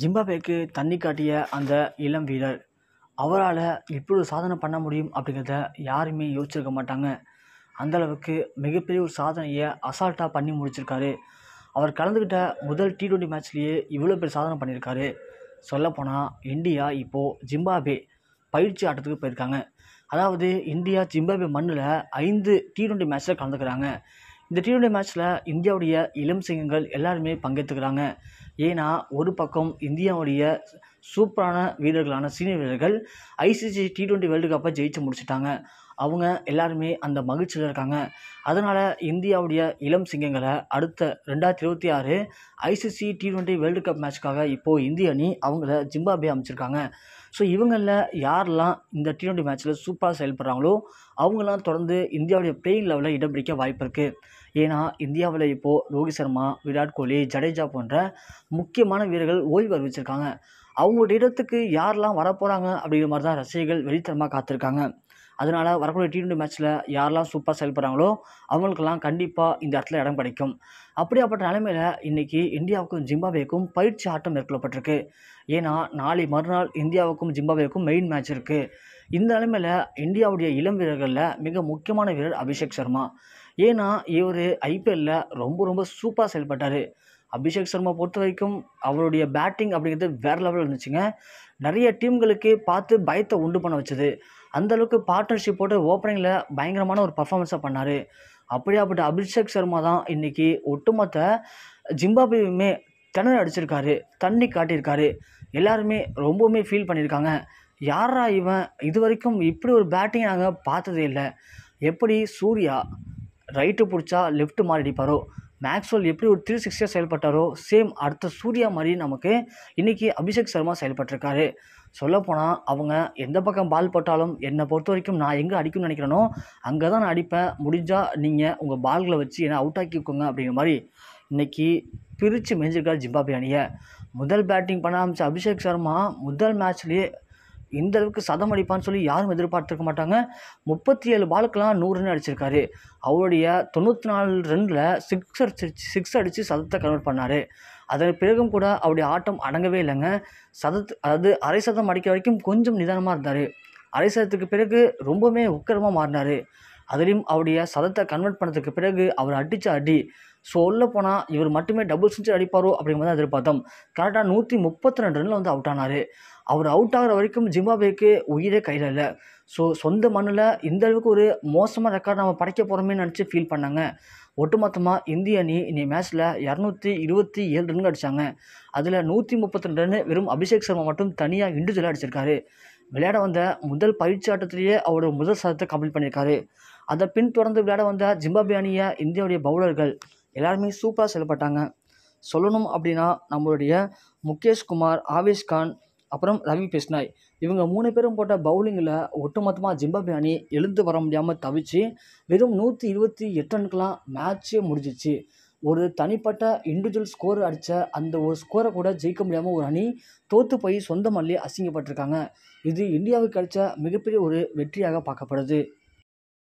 ஜிம்பாபேக்கு தண்ணி காட்டிய அந்த இளம் வீரர் அவரால் இப்படி ஒரு சாதனை பண்ண முடியும் அப்படிங்கிறத யாருமே யோசிச்சிருக்க மாட்டாங்க அந்தளவுக்கு மிகப்பெரிய ஒரு சாதனையை அசால்ட்டாக பண்ணி முடிச்சிருக்காரு அவர் கலந்துக்கிட்ட முதல் டி ட்வெண்ட்டி மேட்ச்லேயே இவ்வளோ பெரிய சாதனை பண்ணியிருக்காரு சொல்லப்போனால் இந்தியா இப்போது ஜிம்பாபே பயிற்சி ஆட்டத்துக்கு போயிருக்காங்க அதாவது இந்தியா ஜிம்பாபே மண்ணில் ஐந்து டி ட்வெண்ட்டி மேட்ச்சில் கலந்துக்கிறாங்க இந்த டி டுவெண்ட்டி மேட்ச்சில் இந்தியாவுடைய இளம் சிங்கங்கள் எல்லாருமே பங்கேற்றுக்கிறாங்க ஏன்னா ஒரு பக்கம் இந்தியாவுடைய சூப்பரான வீரர்களான சீனியர் வீரர்கள் ஐசிசி டி டுவெண்ட்டி வேர்ல்டு கப்பை ஜெயிச்சு முடிச்சிட்டாங்க அவங்க எல்லாருமே அந்த மகிழ்ச்சியில் இருக்காங்க அதனால் இந்தியாவுடைய இளம் சிங்கங்களை அடுத்த ரெண்டாயிரத்தி இருபத்தி ஆறு ICC T twenty world cup மேட்ச்க்காக இப்போது இந்திய அணி அவங்கள ஜிம்பாபே அமைச்சிருக்காங்க ஸோ இவங்களில் யாரெல்லாம் இந்த டி ட்வெண்ட்டி மேட்ச்சில் சூப்பராக செயல்படுறாங்களோ அவங்களாம் தொடர்ந்து இந்தியாவுடைய பிளேயிங் லெவலில் இடம் பிடிக்க வாய்ப்பு இருக்குது ஏன்னா இந்தியாவில் இப்போது ரோஹித் சர்மா விராட் கோலி ஜடேஜா போன்ற முக்கியமான வீரர்கள் ஓய்வு அறிவிச்சிருக்காங்க அவங்களோட இடத்துக்கு யாரெல்லாம் வரப்போகிறாங்க அப்படிங்கிற மாதிரி தான் ரசிகர்கள் வெளித்தனமாக காத்திருக்காங்க அதனால் வரக்கூடிய டி டுவெண்ட்டி மேட்ச்சில் யாரெல்லாம் சூப்பராக செயல்படுறாங்களோ அவங்களுக்கெல்லாம் கண்டிப்பாக இந்த இடத்துல இடம் கிடைக்கும் அப்படியாப்பட்ட நிலைமையில் இன்றைக்கி இந்தியாவுக்கும் ஜிம்பாவேக்கும் பயிற்சி ஆட்டம் மேற்கொள்ளப்பட்டிருக்கு ஏன்னா நாளை மறுநாள் இந்தியாவுக்கும் ஜிம்பாவேக்கும் மெயின் மேட்ச் இருக்குது இந்த நிலைமையில் இந்தியாவுடைய இளம் வீரர்களில் மிக முக்கியமான வீரர் அபிஷேக் சர்மா ஏன்னா இவர் ஐபிஎல்லில் ரொம்ப ரொம்ப சூப்பராக செயல்பட்டார் அபிஷேக் சர்மா பொறுத்த வரைக்கும் அவருடைய பேட்டிங் அப்படிங்கிறது வேறு லெவலில் இருந்துச்சுங்க நிறைய டீம்களுக்கு பார்த்து பயத்தை உண்டு பண்ண வச்சது அந்தளவுக்கு பார்ட்னர்ஷிப் போட்டு ஓப்பனிங்கில் பயங்கரமான ஒரு பர்ஃபார்மன்ஸை பண்ணார் அப்படியாப்பட்ட அபிஷேக் சர்மா தான் இன்றைக்கி ஒட்டுமொத்த ஜிம்பாபேவுமே திணற அடிச்சிருக்காரு தண்ணி காட்டியிருக்காரு எல்லாருமே ரொம்பவுமே ஃபீல் பண்ணியிருக்காங்க யாரா இவன் இது வரைக்கும் இப்படி ஒரு பேட்டிங் நாங்கள் பார்த்ததே இல்லை எப்படி சூர்யா ரைட்டு பிடிச்சா லெஃப்ட்டு மாறி அடிப்பாரோ மேக்ஸ்வல் எப்படி ஒரு த்ரீ சிக்ஸ்டியாக செயல்பட்டாரோ சேம் அடுத்த சூர்யா மாதிரி நமக்கு இன்றைக்கி அபிஷேக் சர்மா செயல்பட்டிருக்காரு சொல்லப்போனால் அவங்க எந்த பக்கம் பால் போட்டாலும் என்னை பொறுத்த வரைக்கும் நான் எங்கே அடிக்கணும்னு நினைக்கிறேனோ அங்கே தான் நான் அடிப்பேன் முடிஞ்சால் நீங்கள் உங்கள் பால்களை வச்சு என்ன அவுட் ஆக்கிக்கோங்க அப்படிங்கிற மாதிரி இன்றைக்கி பிரித்து மெஞ்சிருக்கார் ஜிம்பாபே அணியை முதல் பேட்டிங் பண்ண ஆரம்பிச்ச அபிஷேக் சர்மா முதல் மேட்ச்லேயே இந்த அளவுக்கு சதம் அடிப்பான்னு சொல்லி யாரும் எதிர்பார்த்துருக்க மாட்டாங்க முப்பத்தி ஏழு பாலுக்கெலாம் நூறுன்னு அடிச்சிருக்காரு அவருடைய தொண்ணூற்றி நாலு ரனில் சிக்ஸ் அடிச்சு சிக்ஸ் அடித்து சதத்தை கன்வெர்ட் பண்ணார் அதன் பிறகும் கூட அவருடைய ஆட்டம் அடங்கவே இல்லைங்க சதத்து அதாவது அரை சதம் அடிக்கிற வரைக்கும் கொஞ்சம் நிதானமாக இருந்தார் அரை சதத்துக்கு பிறகு ரொம்பவுமே உக்கிரமாக மாறினார் அதுலேயும் அவருடைய சதத்தை கன்வெர்ட் பண்ணதுக்கு பிறகு அவர் அடித்த அடி சொல்ல போனால் இவர் மட்டுமே டபுள் செஞ்சு அடிப்பாரோ அப்படிங்கிறது எதிர்பார்த்தோம் கரெக்டாக நூற்றி முப்பத்தி ரெண்டு ரனில் வந்து அவுட் ஆனார் அவர் அவுட் ஆகிற வரைக்கும் ஜிம்பாபேக்கு உயிரே கையில் இல்லை ஸோ சொந்த மண்ணில் இந்த அளவுக்கு ஒரு மோசமாக ரெக்கார்ட் நம்ம படைக்க போகிறோமே நினச்சி ஃபீல் பண்ணாங்க ஒட்டுமொத்தமாக இந்திய அணி இன்றைய மேட்ச்சில் இரநூத்தி இருபத்தி ஏழு ரன் அடித்தாங்க அதில் நூற்றி முப்பத்தி ரெண்டு ரன் வெறும் அபிஷேக் சர்மா மட்டும் தனியாக இண்டிஜுவலாக அடிச்சிருக்காரு விளையாட வந்த முதல் பயிற்சி ஆட்டத்திலேயே அவரோட முதல் சதத்தை கம்ப்ளீட் பண்ணியிருக்காரு அதை பின்தொடர்ந்து விளையாட வந்த ஜிம்பாபே அணிய இந்தியாவுடைய பவுலர்கள் எல்லாருமே சூப்பராக செயல்பட்டாங்க சொல்லணும் அப்படின்னா நம்மளுடைய முகேஷ்குமார் ஆவேஷ் கான் அப்புறம் ரவி பிஷ்னாய் இவங்க மூணு பேரும் போட்ட பவுலிங்கில் ஒட்டுமொத்தமாக ஜிம்பாபே அணி எழுந்து வர முடியாமல் தவிச்சு வெறும் நூற்றி இருபத்தி எட்டு ரன்கெலாம் மேட்ச்சே முடிஞ்சிச்சு ஒரு தனிப்பட்ட இண்டிவிஜுவல் ஸ்கோர் அடித்த அந்த ஒரு ஸ்கோரை கூட ஜெயிக்க முடியாமல் ஒரு அணி தோற்று போய் சொந்த மல்லி அசிங்கப்பட்டிருக்காங்க இது இந்தியாவுக்கு கிடைச்ச மிகப்பெரிய ஒரு வெற்றியாக பார்க்கப்படுது